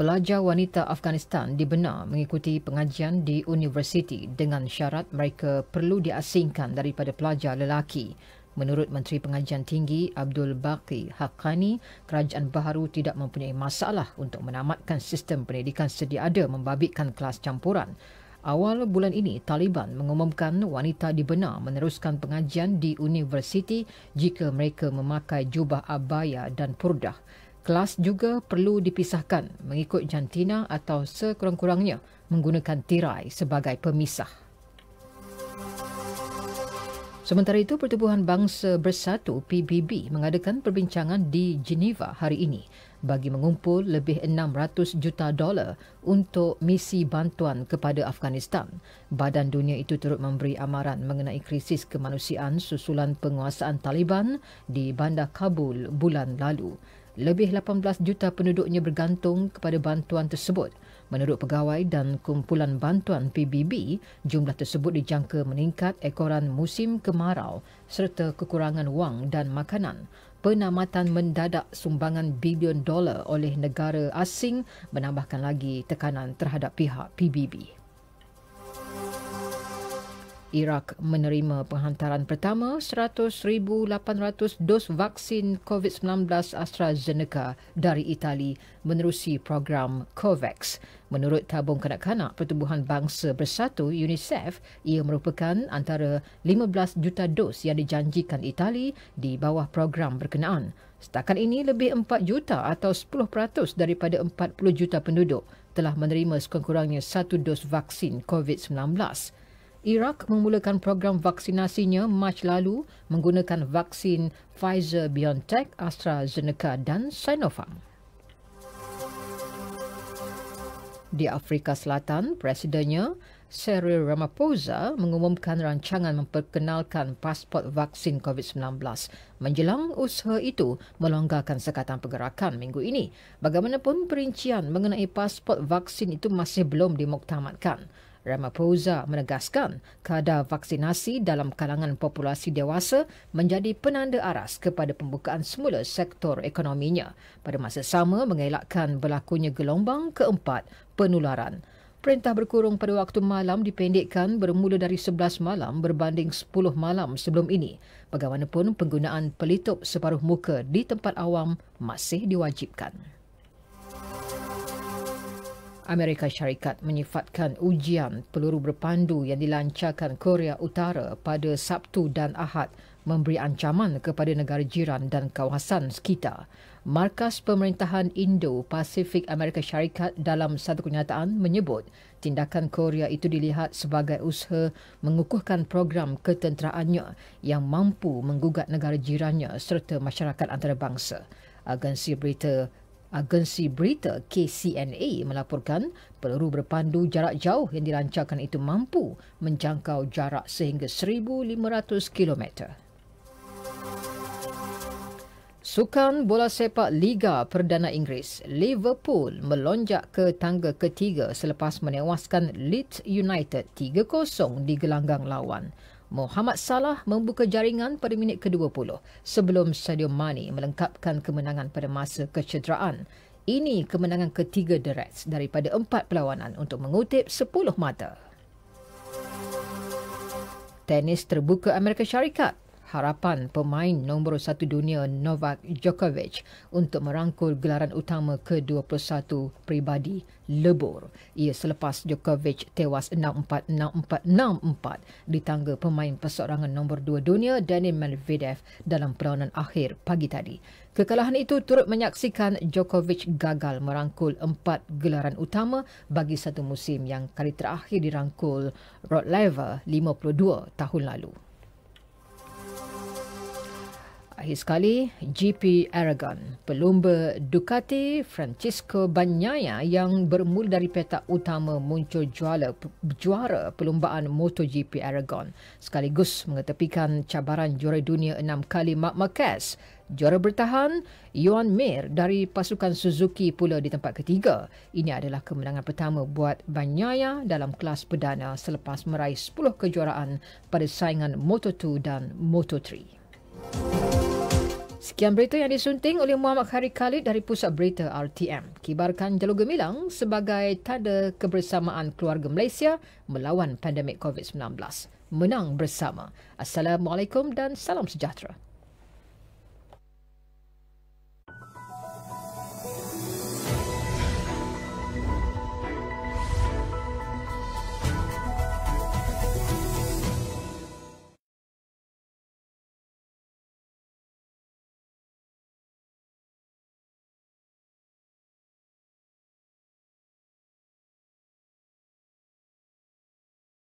pelajar wanita Afghanistan dibenar mengikuti pengajian di universiti dengan syarat mereka perlu diasingkan daripada pelajar lelaki. Menurut Menteri Pengajian Tinggi Abdul Baki Haqqani, kerajaan baharu tidak mempunyai masalah untuk menamatkan sistem pendidikan sedia ada membabitkan kelas campuran. Awal bulan ini, Taliban mengumumkan wanita dibenar meneruskan pengajian di universiti jika mereka memakai jubah abaya dan purdah kelas juga perlu dipisahkan mengikut jantina atau sekurang-kurangnya menggunakan tirai sebagai pemisah. Sementara itu, Pertubuhan Bangsa Bersatu PBB mengadakan perbincangan di Geneva hari ini bagi mengumpul lebih 600 juta dolar untuk misi bantuan kepada Afghanistan. Badan dunia itu turut memberi amaran mengenai krisis kemanusiaan susulan penguasaan Taliban di Bandar Kabul bulan lalu lebih 18 juta penduduknya bergantung kepada bantuan tersebut. Menurut pegawai dan kumpulan bantuan PBB, jumlah tersebut dijangka meningkat ekoran musim kemarau serta kekurangan wang dan makanan. Penamatan mendadak sumbangan bilion dolar oleh negara asing menambahkan lagi tekanan terhadap pihak PBB. Irak menerima penghantaran pertama 100,800 dos vaksin COVID-19 AstraZeneca dari Itali menerusi program COVAX. Menurut Tabung Kanak-Kanak Pertubuhan Bangsa Bersatu UNICEF, ia merupakan antara 15 juta dos yang dijanjikan Itali di bawah program berkenaan. Setakat ini, lebih 4 juta atau 10% daripada 40 juta penduduk telah menerima sekurang-kurangnya satu dos vaksin COVID-19. Iraq memulakan program vaksinasinya Mac lalu menggunakan vaksin Pfizer BioNTech, AstraZeneca dan Sinopharm. Di Afrika Selatan, presidennya Cyril Ramaphosa mengumumkan rancangan memperkenalkan pasport vaksin COVID-19 menjelang usaha itu melonggarkan sekatan pergerakan minggu ini. Bagaimanapun perincian mengenai pasport vaksin itu masih belum dimuktamadkan. Ramaphosa menegaskan kadar vaksinasi dalam kalangan populasi dewasa menjadi penanda aras kepada pembukaan semula sektor ekonominya pada masa sama mengelakkan berlakunya gelombang keempat penularan. Perintah berkurung pada waktu malam dipendekkan bermula dari 11 malam berbanding 10 malam sebelum ini. Bagaimanapun penggunaan pelitup separuh muka di tempat awam masih diwajibkan. Amerika Syarikat menyifatkan ujian peluru berpandu yang dilancarkan Korea Utara pada Sabtu dan Ahad memberi ancaman kepada negara jiran dan kawasan sekitar. Markas Pemerintahan Indo-Pasifik Amerika Syarikat dalam satu kenyataan menyebut tindakan Korea itu dilihat sebagai usaha mengukuhkan program ketenteraannya yang mampu menggugat negara jirannya serta masyarakat antarabangsa. Agensi berita Agensi berita KCNA melaporkan peluru berpandu jarak jauh yang dirancangkan itu mampu menjangkau jarak sehingga 1,500 km. Sukan bola sepak Liga Perdana Inggeris, Liverpool melonjak ke tangga ketiga selepas menewaskan Leeds United 3-0 di gelanggang lawan. Mohamed Salah membuka jaringan pada minit ke-20 sebelum Sadio Mane melengkapkan kemenangan pada masa kecederaan. Ini kemenangan ketiga The Reds daripada empat perlawanan untuk mengutip 10 mata. Tenis terbuka Amerika Syarikat harapan pemain nombor satu dunia Novak Djokovic untuk merangkul gelaran utama ke-21 peribadi lebur. Ia selepas Djokovic tewas 6-4-6-4-6-4 di tangga pemain persorangan nombor dua dunia Daniel Medvedev dalam perlawanan akhir pagi tadi. Kekalahan itu turut menyaksikan Djokovic gagal merangkul empat gelaran utama bagi satu musim yang kali terakhir dirangkul Rod Laver 52 tahun lalu akhir sekali, GP Aragon, pelumba Ducati Francisco Bagnaia yang bermula dari petak utama muncul juara, juara pelumbaan MotoGP Aragon sekaligus mengetepikan cabaran juara dunia enam kali Mark Marquez. Juara bertahan, Yuan Mir dari pasukan Suzuki pula di tempat ketiga. Ini adalah kemenangan pertama buat Banyaya dalam kelas perdana selepas meraih 10 kejuaraan pada saingan Moto2 dan Moto3. Música Sekian berita yang disunting oleh Muhammad Khari Khalid dari Pusat Berita RTM. Kibarkan Jalur Gemilang sebagai tanda kebersamaan keluarga Malaysia melawan pandemik COVID-19. Menang bersama. Assalamualaikum dan salam sejahtera.